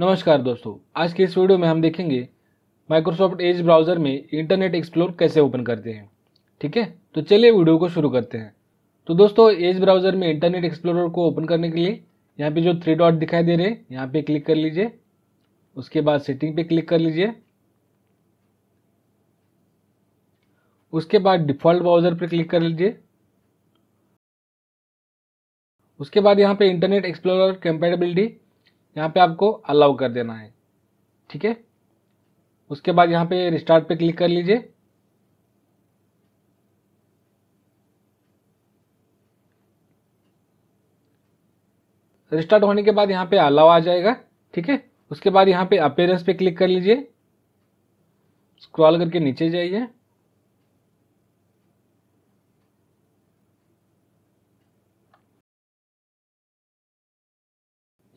नमस्कार दोस्तों आज के इस वीडियो में हम देखेंगे माइक्रोसॉफ्ट एज ब्राउज़र में इंटरनेट एक्सप्लोर कैसे ओपन करते हैं ठीक है तो चलिए वीडियो को शुरू करते हैं तो दोस्तों एज ब्राउज़र में इंटरनेट एक्सप्लोर को ओपन करने के लिए यहाँ पे जो थ्री डॉट दिखाई दे रहे हैं यहाँ पे क्लिक कर लीजिए उसके बाद सेटिंग पे क्लिक कर लीजिए उसके बाद डिफ़ॉल्ट ब्राउज़र पर क्लिक कर लीजिए उसके बाद यहाँ पे इंटरनेट एक्सप्लोरर कंपेटेबिलिटी यहाँ पे आपको अलाउ कर देना है ठीक है उसके बाद यहाँ पे रिस्टार्ट पे क्लिक कर लीजिए रिस्टार्ट होने के बाद यहाँ पे अलाउ आ जाएगा ठीक है उसके बाद यहाँ पे अपेयरेंस पे क्लिक कर लीजिए स्क्रॉल करके नीचे जाइए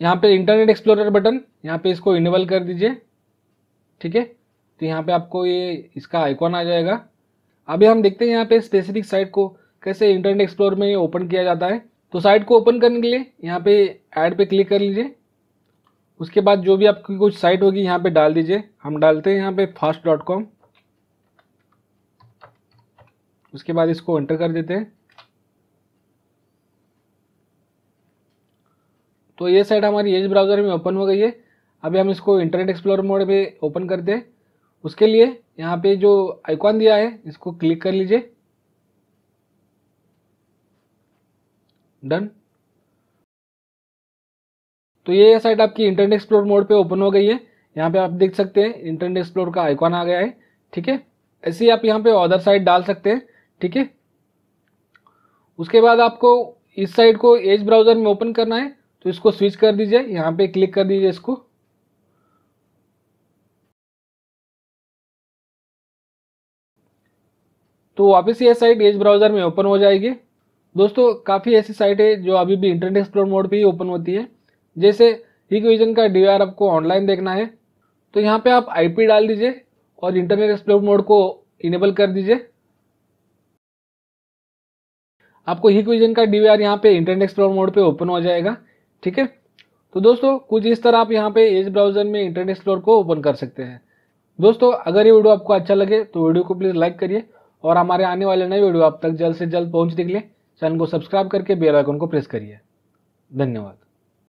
यहाँ पे इंटरनेट एक्सप्लोरर बटन यहाँ पे इसको इनेबल कर दीजिए ठीक है तो यहाँ पे आपको ये इसका आइकॉन आ जाएगा अभी हम देखते हैं यहाँ पे स्पेसिफिक साइट को कैसे इंटरनेट एक्सप्लोर में ओपन किया जाता है तो साइट को ओपन करने के लिए यहाँ पे ऐड पे क्लिक कर लीजिए उसके बाद जो भी आपकी कुछ साइट होगी यहाँ पे डाल दीजिए हम डालते हैं यहाँ पे फास्ट डॉट कॉम उसके बाद इसको एंटर कर देते हैं तो ये साइट हमारी एज ब्राउज़र में ओपन हो गई है अभी हम इसको इंटरनेट एक्सप्लोर मोड में ओपन करते हैं उसके लिए यहाँ पे जो आइकॉन दिया है इसको क्लिक कर लीजिए डन तो ये साइट आपकी इंटरनेट एक्सप्लोर मोड पे ओपन हो गई है यहाँ पे आप देख सकते हैं इंटरनेट एक्सप्लोर का आइकॉन आ गया है ठीक है ऐसे ही आप यहाँ पे अदर साइड डाल सकते हैं ठीक है उसके बाद आपको इस साइड को एज ब्राउज़र में ओपन करना है तो इसको स्विच कर दीजिए यहाँ पे क्लिक कर दीजिए इसको तो वापस ये साइट एज ब्राउज़र में ओपन हो जाएगी दोस्तों काफ़ी ऐसी साइट है जो अभी भी इंटरनेट एक्सप्लोर मोड पे ही ओपन होती है जैसे इक्वेजन का डी आपको ऑनलाइन देखना है तो यहाँ पे आप आईपी डाल दीजिए और इंटरनेट एक्सप्लोर मोड को इनेबल कर दीजिए आपको ही क्विजन का डी वी यहाँ पर इंटरनेट एक्सप्लोर मोड पर ओपन हो जाएगा ठीक है तो दोस्तों कुछ इस तरह आप यहाँ पे एज ब्राउजर में इंटरनेट एक्सप्लोर को ओपन कर सकते हैं दोस्तों अगर ये वीडियो आपको अच्छा लगे तो वीडियो को प्लीज़ लाइक करिए और हमारे आने वाले नए वीडियो आप तक जल्द से जल्द पहुँचने के लिए चैनल को सब्सक्राइब करके बेल आइकन को प्रेस करिए धन्यवाद